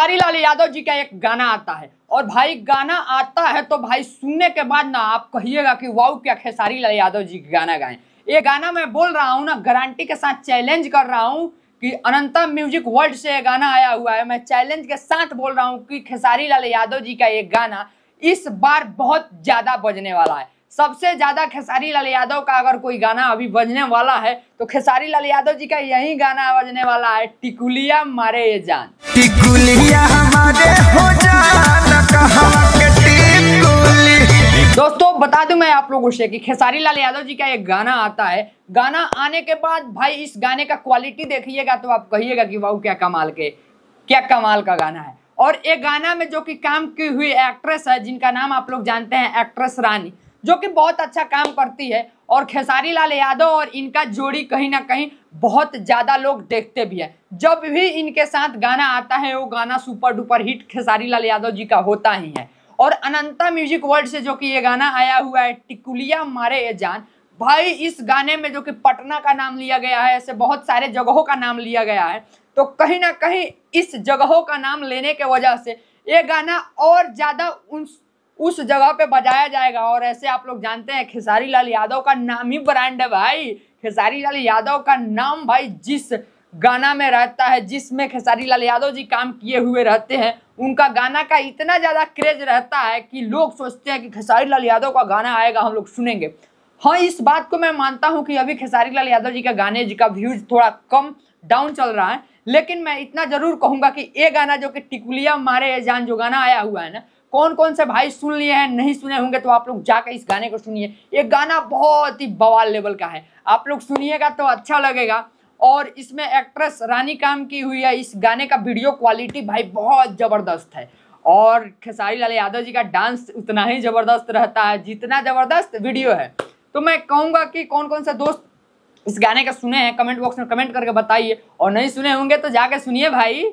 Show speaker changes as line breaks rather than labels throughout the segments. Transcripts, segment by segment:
खेसारी लाल यादव जी का एक गाना आता है और भाई गाना आता है तो भाई सुनने के बाद ना आप कहिएगा कि वाऊ क्या खेसारी लाल यादव जी गाना गाएं ये गाना मैं बोल रहा हूँ ना गारंटी के साथ चैलेंज कर रहा हूँ कि अनंता म्यूजिक वर्ल्ड से यह गाना आया हुआ है मैं चैलेंज के साथ बोल रहा हूँ कि खेसारी लाल यादव जी का ये गाना इस बार बहुत ज़्यादा बजने वाला है सबसे ज़्यादा खेसारी लाल यादव का अगर कोई गाना अभी बजने वाला है तो खेसारी लाल यादव जी का यही गाना बजने वाला है टिकुलिया मारे ये जान टिकुलिया हमारे हो दोस्तों बता दूं मैं आप लोगों से कि खेसारी लाल यादव जी का एक गाना आता है गाना आने के बाद भाई इस गाने का क्वालिटी देखिएगा तो आप कहिएगा कि वाह क्या कमाल के क्या कमाल का गाना है और एक गाना में जो कि काम की हुई एक्ट्रेस है जिनका नाम आप लोग जानते हैं एक्ट्रेस रानी जो कि बहुत अच्छा काम करती है और खेसारी लाल यादव और इनका जोड़ी कहीं ना कहीं बहुत ज़्यादा लोग देखते भी हैं जब भी इनके साथ गाना आता है वो गाना super duper hit Khesari Lal Yadav ji का होता ही है और अनंता म्यूजिक वर्ल्ड से जो कि ये गाना आया हुआ है टिकुलिया मारे ए जान भाई इस गाने में जो कि पटना का नाम लिया गया है ऐसे बहुत सारे जगहों का नाम लिया गया है तो कहीं ना कहीं इस जगहों का नाम लेने के वजह से ये गाना और ज़्यादा उन उस जगह पे बजाया जाएगा और ऐसे आप लोग जानते हैं खेसारी लाल यादव का नाम ही ब्रांड है भाई खेसारी लाल यादव का नाम भाई जिस गाना में रहता है जिसमें खेसारी लाल यादव जी काम किए हुए रहते हैं उनका गाना का इतना ज़्यादा क्रेज रहता है कि लोग सोचते हैं कि खेसारी लाल यादव का गाना आएगा हम लोग सुनेंगे हाँ इस बात को मैं मानता हूँ कि अभी खेसारी लाल यादव जी का गाने जी का व्यूज थोड़ा कम डाउन चल रहा है लेकिन मैं इतना जरूर कहूँगा कि ये गाना जो कि टिकुलिया मारे जान जो गाना आया हुआ है ना कौन कौन से भाई सुन लिए हैं नहीं सुने होंगे तो आप लोग जाकर इस गाने को सुनिए ये गाना बहुत ही बवाल लेवल का है आप लोग सुनिएगा तो अच्छा लगेगा और इसमें एक्ट्रेस रानी काम की हुई है इस गाने का वीडियो क्वालिटी भाई बहुत ज़बरदस्त है और खेसारी लाल यादव जी का डांस उतना ही ज़बरदस्त रहता है जितना ज़बरदस्त वीडियो है तो मैं कहूंगा कि कौन कौन सा दोस्त इस गाने का सुने हैं कमेंट बॉक्स में कमेंट करके बताइए और नहीं सुने होंगे तो जाके सुनिए भाई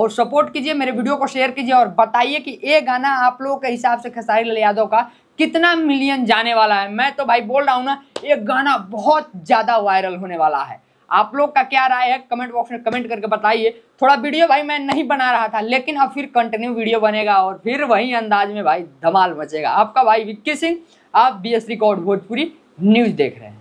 और सपोर्ट कीजिए मेरे वीडियो को शेयर कीजिए और बताइए कि ये गाना आप लोगों के हिसाब से खेसारी लाल यादव का कितना मिलियन जाने वाला है मैं तो भाई बोल रहा हूँ ना ये गाना बहुत ज़्यादा वायरल होने वाला है आप लोग का क्या राय है कमेंट बॉक्स में कमेंट करके बताइए थोड़ा वीडियो भाई मैं नहीं बना रहा था लेकिन अब फिर कंटिन्यू वीडियो बनेगा और फिर वही अंदाज में भाई धमाल मचेगा आपका भाई विक्की सिंह आप B S record Bhojpuri news देख रहे हैं